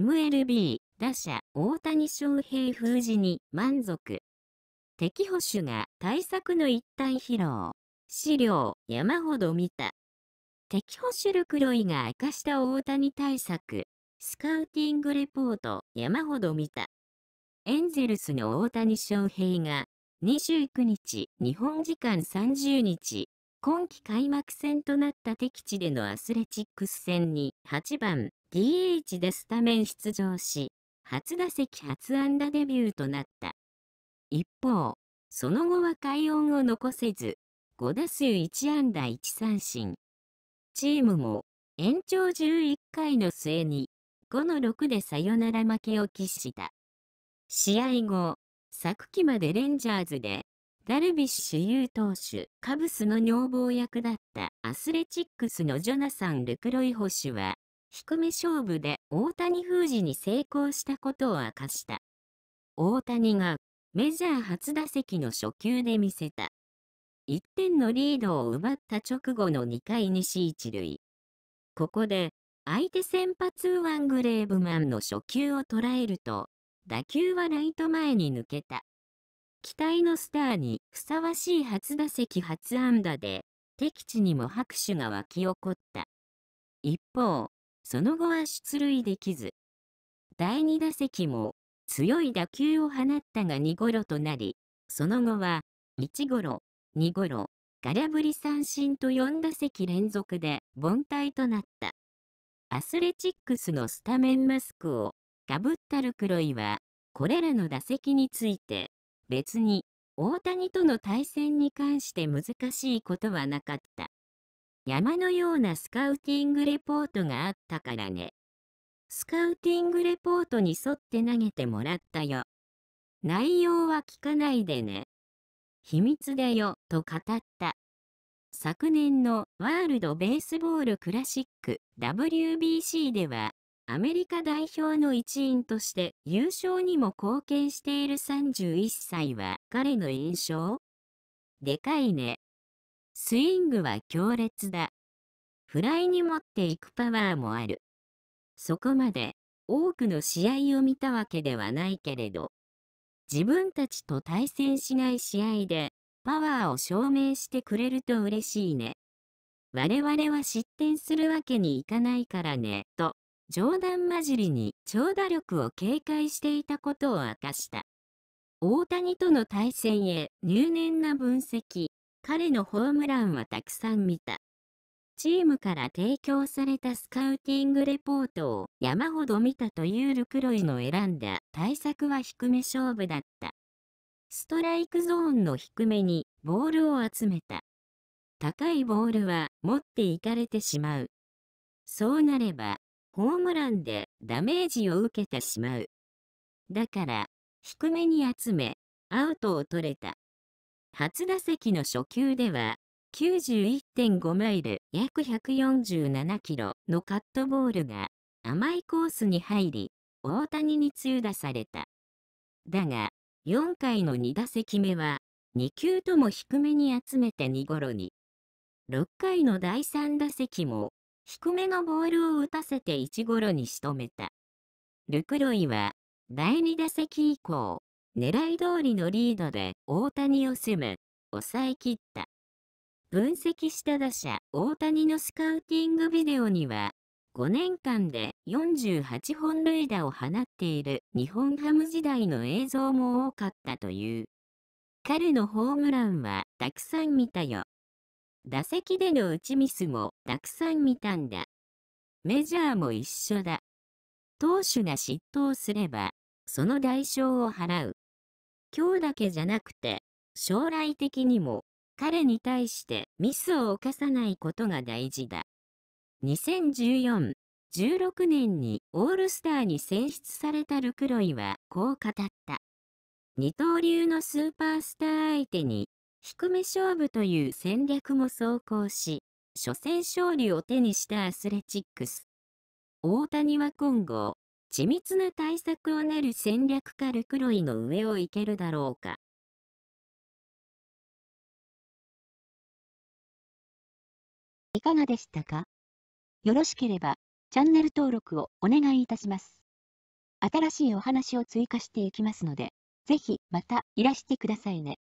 MLB 打者大谷翔平封じに満足。敵捕手が対策の一体披露。資料山ほど見た。敵捕手ルクロイが明かした大谷対策。スカウティングレポート山ほど見た。エンゼルスの大谷翔平が29日日本時間30日今季開幕戦となった敵地でのアスレチックス戦に8番 DH でスタメン出場し、初打席初安打デビューとなった。一方、その後は快音を残せず、5打数1安打1三振。チームも延長11回の末に5の6でサヨナラ負けを喫した。試合後、昨季までレンジャーズでダルビッシュ有投手、カブスの女房役だったアスレチックスのジョナサン・ルクロイ捕手は、低め勝負で大谷封じに成功したことを明かした。大谷がメジャー初打席の初球で見せた。1点のリードを奪った直後の2回西一塁。ここで相手先発ワングレーブマンの初球を捉えると、打球はライト前に抜けた。期待のスターにふさわしい初打席初安打で、敵地にも拍手が沸き起こった。一方、その後は出塁できず、第2打席も強い打球を放ったが2ゴロとなり、その後は1ゴロ、2ゴロ、空振り三振と4打席連続で凡退となった。アスレチックスのスタメンマスクをかぶったルクロイは、これらの打席について、別に大谷との対戦に関して難しいことはなかった。山のようなスカウティングレポートがあったからね。スカウティングレポートに沿って投げてもらったよ。内容は聞かないでね。秘密だよ、と語った。昨年のワールドベースボールクラシック WBC ではアメリカ代表の一員として優勝にも貢献している31歳は彼の印象でかいね。スイングは強烈だ。フライに持っていくパワーもある。そこまで多くの試合を見たわけではないけれど、自分たちと対戦しない試合でパワーを証明してくれると嬉しいね。我々は失点するわけにいかないからね、と冗談交じりに長打力を警戒していたことを明かした。大谷との対戦へ入念な分析、彼のホームランはたくさん見た。チームから提供されたスカウティングレポートを山ほど見たというルクロイの選んだ対策は低め勝負だった。ストライクゾーンの低めにボールを集めた。高いボールは持っていかれてしまう。そうなればホームランでダメージを受けてしまう。だから、低めに集め、アウトを取れた。初打席の初球では、91.5マイル約147キロのカットボールが甘いコースに入り、大谷に通打された。だが、4回の2打席目は、2球とも低めに集めて2ゴロに。6回の第3打席も低めのボールを打たせて1ゴロに仕留めた。ルクロイは第2打席以降、狙い通りのリードで大谷を攻め、抑え切った。分析した打者大谷のスカウティングビデオには、5年間で48本塁打を放っている日本ハム時代の映像も多かったという。彼のホームランはたくさん見たよ。打席での打ちミスもたくさん見たんだ。メジャーも一緒だ。投手が失投すれば、その代償を払う。今日だけじゃなくて、将来的にも彼に対してミスを犯さないことが大事だ。2014-16年にオールスターに選出されたルクロイはこう語った。二刀流のスーパースター相手に低め勝負という戦略も走行し、初戦勝利を手にしたアスレチックス。大谷は今後、緻密な対策を練る戦略家ルクロイの上を行けるだろうか。いかがでしたかよろしければ、チャンネル登録をお願いいたします。新しいお話を追加していきますので、ぜひまたいらしてくださいね。